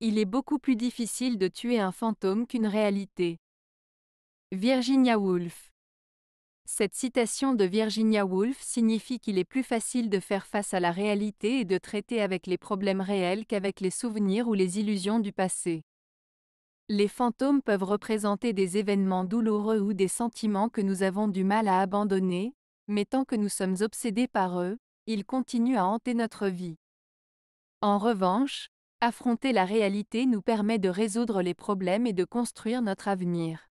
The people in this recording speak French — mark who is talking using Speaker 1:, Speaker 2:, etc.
Speaker 1: il est beaucoup plus difficile de tuer un fantôme qu'une réalité. Virginia Woolf Cette citation de Virginia Woolf signifie qu'il est plus facile de faire face à la réalité et de traiter avec les problèmes réels qu'avec les souvenirs ou les illusions du passé. Les fantômes peuvent représenter des événements douloureux ou des sentiments que nous avons du mal à abandonner, mais tant que nous sommes obsédés par eux, ils continuent à hanter notre vie. En revanche, Affronter la réalité nous permet de résoudre les problèmes et de construire notre avenir.